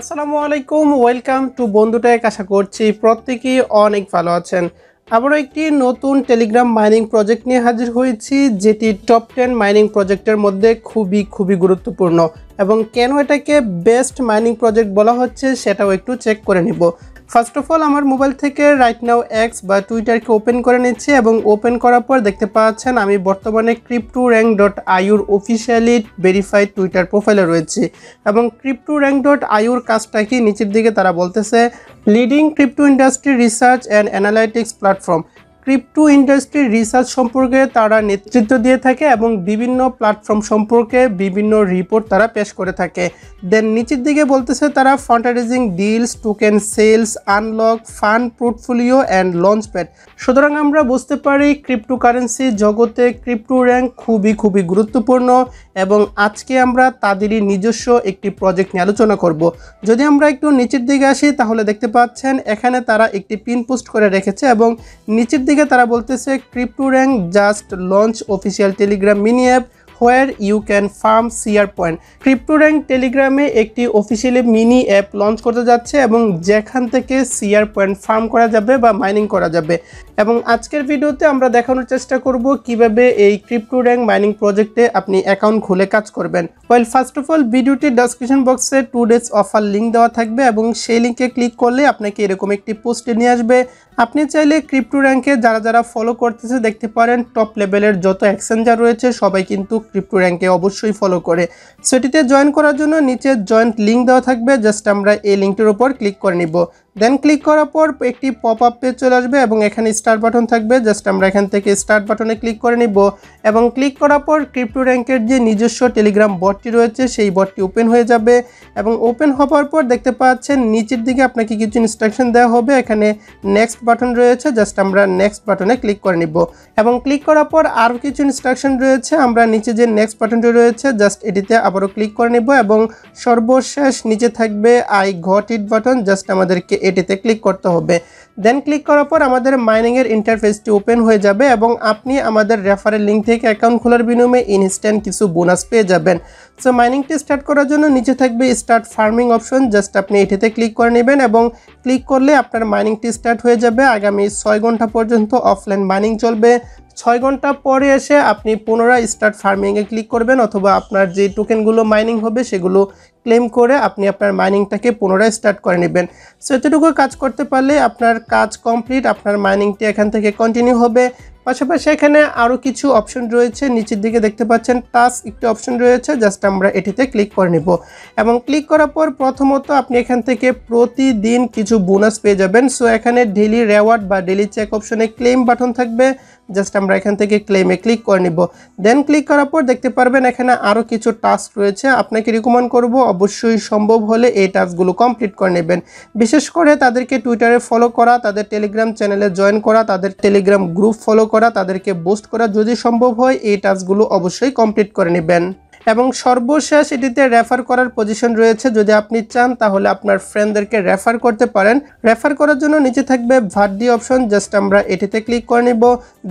আসসালামু আলাইকুম welcome to এক আশা করছি প্রত্যেকেই অনেক ভালো আছেন আবারও একটি নতুন টেলিগ্রাম মাইনিং প্রজেক্ট নিয়ে হাজির হয়েছি যেটি টপ টেন মাইনিং প্রজেক্টের মধ্যে খুবই খুবই গুরুত্বপূর্ণ এবং কেন এটাকে বেস্ট মাইনিং প্রজেক্ট বলা হচ্ছে সেটাও একটু চেক করে নিব ফার্স্ট অফ অল আমার মোবাইল থেকে রাইট নাও এক্স বা টুইটারকে ওপেন করে নিচ্ছি এবং ওপেন করার পর দেখতে পাচ্ছেন আমি বর্তমানে crypto rank dot io officially verified Twitter প্রোফাইলে রয়েছে এবং ক্রিপ্টো র্যাঙ্ক ডট আইউর কাজটা কি নিচের দিকে তারা বলতেছে leading crypto industry research and analytics platform crypto ইন্ডাস্ট্রির রিসার্চ সম্পর্কে তারা নেতৃত্ব দিয়ে থাকে এবং বিভিন্ন প্ল্যাটফর্ম সম্পর্কে বিভিন্ন রিপোর্ট তারা পেশ করে থাকে দেন নিচের দিকে বলতেছে তারা fundraising deals token sales unlock fund portfolio and launchpad সুতরাং আমরা বুঝতে পারি ক্রিপ্টোকারেন্সি জগতে ক্রিপ্টো র্যাঙ্ক খুবই খুবই গুরুত্বপূর্ণ এবং আজকে আমরা তাদেরই নিজস্ব একটি প্রজেক্ট নিয়ে আলোচনা করব যদি আমরা একটু নিচের দিকে আসি তাহলে দেখতে পাচ্ছেন এখানে তারা একটি পিন পোস্ট করে রেখেছে এবং নিচের দিকে অন্যদিকে তারা বলতেছে crypto rank just launch official Telegram mini app where you can farm CR point crypto rank টেলিগ্রামে একটি অফিসিয়ালি মিনি অ্যাপ লঞ্চ করতে যাচ্ছে এবং যেখান থেকে সিআর পয়েন্ট ফার্ম করা যাবে বা মাইনিং করা যাবে এবং আজকের ভিডিওতে আমরা দেখানোর চেষ্টা করব কিভাবে এই ক্রিপ্টো র্যাঙ্ক মাইনিং প্রজেক্টে আপনি অ্যাকাউন্ট খুলে কাজ করবেন ওয়েল ফার্স্ট অফ অল ভিডিওটি ডিসক্রিপশন বক্সে টু ডেজ অফার লিঙ্ক দেওয়া থাকবে এবং সেই লিঙ্কে ক্লিক করলে আপনাকে এরকম একটি পোস্টে নিয়ে আসবে আপনি চাইলে ক্রিপ্টো র্যাঙ্কে যারা যারা ফলো করতেছে দেখতে পারেন টপ লেভেলের যত অ্যাক্সেঞ্জার রয়েছে সবাই কিন্তু ক্রিপ্টো র্যাঙ্কে অবশ্যই ফলো করে সেটিতে জয়েন করার জন্য নিচে জয়েন্ট লিঙ্ক দেওয়া থাকবে জাস্ট আমরা এই লিঙ্কটির উপর ক্লিক করে নিব দেন ক্লিক করার পর একটি পপ আপ পেজ চলে আসবে এবং এখানে স্টার্ট বাটন থাকবে জাস্ট আমরা এখান থেকে স্টার্ট বাটনে ক্লিক করে নিব এবং ক্লিক করার পর ক্রিপ্টো র্যাঙ্কের যে নিজস্ব টেলিগ্রাম বটটি রয়েছে সেই বটটি ওপেন হয়ে যাবে এবং ওপেন হওয়ার পর দেখতে পাচ্ছেন নিচের দিকে আপনাকে কিছু ইনস্ট্রাকশন দেওয়া হবে এখানে নেক্সট বাটন রয়েছে জাস্ট আমরা নেক্সট বাটনে ক্লিক করে নিব এবং ক্লিক করার পর আরও কিছু ইনস্ট্রাকশন রয়েছে আমরা নিচে যে নেক্সট বাটনটি রয়েছে জাস্ট এটিতে আবারও ক্লিক করে নিব এবং সর্বশেষ নিচে থাকবে আই ঘট ইট বাটন জাস্ট আমাদেরকে এটিতে ক্লিক করতে হবে দেন ক্লিক করার পর আমাদের মাইনিংয়ের ইন্টারফেসটি ওপেন হয়ে যাবে এবং আপনি আমাদের রেফারেল লিঙ্ক থেকে অ্যাকাউন্ট খোলার বিনিময়ে ইনস্ট্যান্ট কিছু বোনাস পেয়ে যাবেন সো মাইনিংটি স্টার্ট করার জন্য নিচে থাকবে স্টার্ট ফার্মিং অপশন জাস্ট আপনি এটিতে ক্লিক করে নেবেন এবং ক্লিক করলে আপনার মাইনিংটি স্টার্ট হয়ে যাবে আগামী ছয় ঘন্টা পর্যন্ত অফলাইন মাইনিং চলবে ছয় ঘন্টা পরে এসে আপনি পুনরায় স্টার্ট ফার্মিংয়ে ক্লিক করবেন অথবা আপনার যে টোকেনগুলো মাইনিং হবে সেগুলো ক্লেম করে আপনি আপনার মাইনিংটাকে পুনরায় স্টার্ট করে নেবেন সো এতটুকু কাজ করতে পারলে আপনার কাজ কমপ্লিট আপনার মাইনিংটি এখান থেকে কন্টিনিউ হবে পাশাপাশি এখানে আরও কিছু অপশন রয়েছে নিচের দিকে দেখতে পাচ্ছেন টাস্ক একটি অপশন রয়েছে জাস্ট আমরা এটিতে ক্লিক করে নেব এবং ক্লিক করার পর প্রথমত আপনি এখান থেকে প্রতিদিন কিছু বোনাস পেয়ে যাবেন সো এখানে ডেলি রেওয়ার্ড বা ডেলি চেক অপশনে ক্লেম বাটন থাকবে জাস্ট আমরা এখান থেকে ক্লেমে ক্লিক করে নিব দেন ক্লিক করার পর দেখতে পারবেন এখানে আরও কিছু টাস্ক রয়েছে আপনাকে রিকমেন্ড করব অবশ্যই সম্ভব হলে এই টাস্কগুলো কমপ্লিট করে নেবেন বিশেষ করে তাদেরকে টুইটারে ফলো করা তাদের টেলিগ্রাম চ্যানেলে জয়েন করা তাদের টেলিগ্রাম গ্রুপ ফলো করা তাদেরকে বুস্ট করা যদি সম্ভব হয় এই টাস্কগুলো অবশ্যই কমপ্লিট করে নেবেন এবং সর্বশেষ এটিতে রেফার করার পজিশন রয়েছে যদি আপনি চান তাহলে আপনার ফ্রেন্ডদেরকে রেফার করতে পারেন রেফার করার জন্য নিচে থাকবে ভার্ডি অপশন জাস্ট আমরা এটিতে ক্লিক করে নিব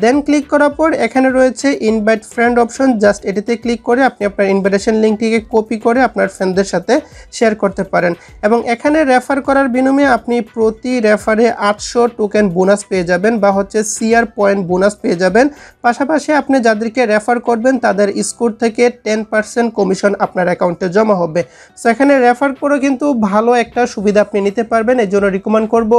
দেন ক্লিক করার পর এখানে রয়েছে ইনভাইট ফ্রেন্ড অপশন জাস্ট এটিতে ক্লিক করে আপনি আপনার ইনভাইটেশন লিঙ্কটিকে কপি করে আপনার ফ্রেন্ডদের সাথে শেয়ার করতে পারেন এবং এখানে রেফার করার বিনিময়ে আপনি প্রতি রেফারে আটশো টোকেন বোনাস পেয়ে যাবেন বা হচ্ছে সিআর পয়েন্ট বোনাস পেয়ে যাবেন পাশাপাশি আপনি যাদেরকে রেফার করবেন তাদের স্কোর থেকে টেন পার্সেন্ট কমিশন আপনার অ্যাকাউন্টে জমা হবে সেখানে রেফার করে কিন্তু ভালো একটা সুবিধা আপনি নিতে পারবেন এই জন্য রিকমেন্ড করবো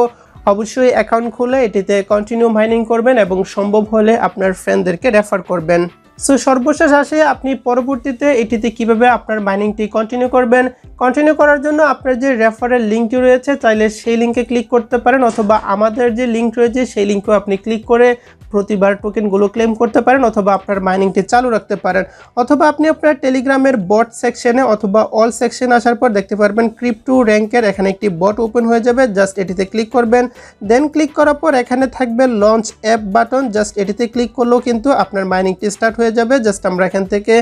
অবশ্যই অ্যাকাউন্ট খুলে এটিতে কন্টিনিউ মাইনিং করবেন এবং সম্ভব হলে আপনার ফ্রেন্ডদেরকে রেফার করবেন সো সর্বশেষ আসে আপনি পরবর্তীতে এটিতে কিভাবে আপনার মাইনিংটি কন্টিনিউ করবেন কন্টিনিউ করার জন্য আপনার যে রেফারের লিঙ্কটি রয়েছে চাইলে সেই লিঙ্কে ক্লিক করতে পারেন অথবা আমাদের যে লিঙ্ক রয়েছে সেই লিঙ্কেও আপনি ক্লিক করে প্রতিবার টোকেনগুলো ক্লেম করতে পারেন অথবা আপনার মাইনিংটি চালু রাখতে পারেন অথবা আপনি আপনার টেলিগ্রামের বট সেকশনে অথবা অল সেকশন আসার পর দেখতে পারবেন ক্রিপ্টু র্যাঙ্কের এখানে একটি বট ওপেন হয়ে যাবে জাস্ট এটিতে ক্লিক করবেন দেন ক্লিক করার পর এখানে থাকবে লঞ্চ অ্যাপ বাটন জাস্ট এটিতে ক্লিক করলেও কিন্তু আপনার মাইনিংটি স্টার্ট হয়ে যাবে জাস্ট আমরা এখান থেকে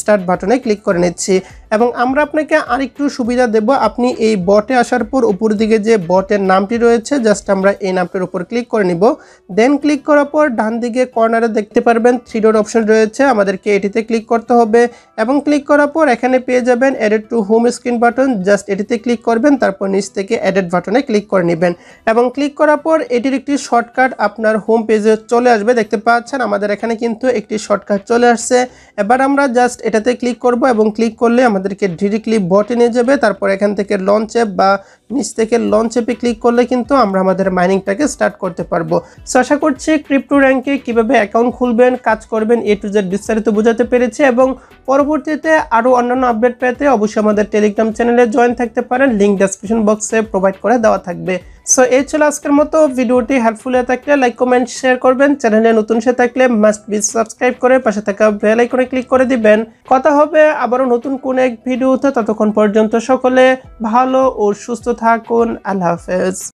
স্টার্ট বাটনে ক্লিক করে নিচ্ছি এবং আমরা আপনাকে আরেকটু সুবিধা দেব আপনি এই বটে আসার পর উপর দিকে যে বটের নামটি রয়েছে জাস্ট আমরা এই নামটির উপর ক্লিক করে নিব দেন ক্লিক করার পর ডান দিকে কর্নারে দেখতে পারবেন থ্রি ডট অপশন রয়েছে আমাদেরকে এটিতে ক্লিক করতে হবে এবং ক্লিক করার পর এখানে পেয়ে যাবেন added to home screen button just এটিতে ক্লিক করবেন তারপর নিচ থেকে অ্যাডেড বাটনে ক্লিক করে নেবেন এবং ক্লিক করার পর এটির একটি শর্টকাট আপনার হোম পেজে চলে আসবে দেখতে পাচ্ছেন আমাদের এখানে কিন্তু একটি শর্টকাট চলে আসছে এবার আমরা জাস্ট এটাতে ক্লিক করব এবং ক্লিক করলে আমাদেরকে ডিরেক্টলি বটে নিয়ে যাবে তারপর এখান থেকে লঞ্চ অ্যাপ বা নিচ থেকে লঞ্চ অ্যাপে ক্লিক করলে কিন্তু আমরা আমাদের মাইনিংটাকে স্টার্ট করতে পারবো সো আশা করছি ক্রিপ্টো র্যাঙ্কে কীভাবে অ্যাকাউন্ট খুলবেন কাজ করবেন এ টু জেড বিস্তারিত বোঝাতে পেরেছি এবং পরবর্তীতে আরও অন্যান্য আপডেট পেতে অবশ্যই আমাদের টেলিগ্রাম চ্যানেলে জয়েন থাকতে পারেন লিঙ্ক ডেসক্রিপশন বক্সে প্রোভাইড করে দেওয়া থাকবে সো এই ছিল আজকের মতো ভিডিওটি হেল্পফুল হয়ে থাকলে লাইক কমেন্ট শেয়ার করবেন চ্যানেলে নতুন সে থাকলে মাস্ট বি সাবস্ক্রাইব করে পাশে থাকা বেল আইকনে ক্লিক করে দিবেন কথা হবে আবারও নতুন কোন এক ভিডিওতে ততক্ষণ পর্যন্ত সকলে ভালো ও সুস্থ থাকুন আল্লাহ হাফেজ